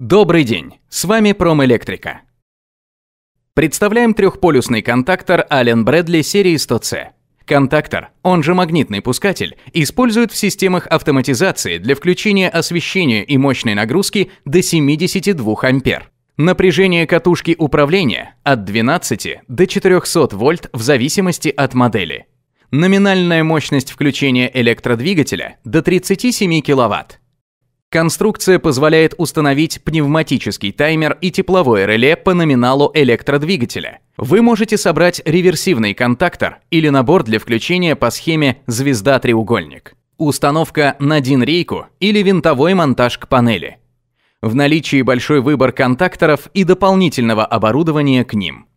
Добрый день, с вами Промэлектрика. Представляем трехполюсный контактор Allen Bradley серии 100C. Контактор, он же магнитный пускатель, используют в системах автоматизации для включения освещения и мощной нагрузки до 72 ампер. Напряжение катушки управления от 12 до 400 вольт в зависимости от модели. Номинальная мощность включения электродвигателя до 37 киловатт. Конструкция позволяет установить пневматический таймер и тепловое реле по номиналу электродвигателя. Вы можете собрать реверсивный контактор или набор для включения по схеме «Звезда-треугольник». Установка на один рейку или винтовой монтаж к панели. В наличии большой выбор контакторов и дополнительного оборудования к ним.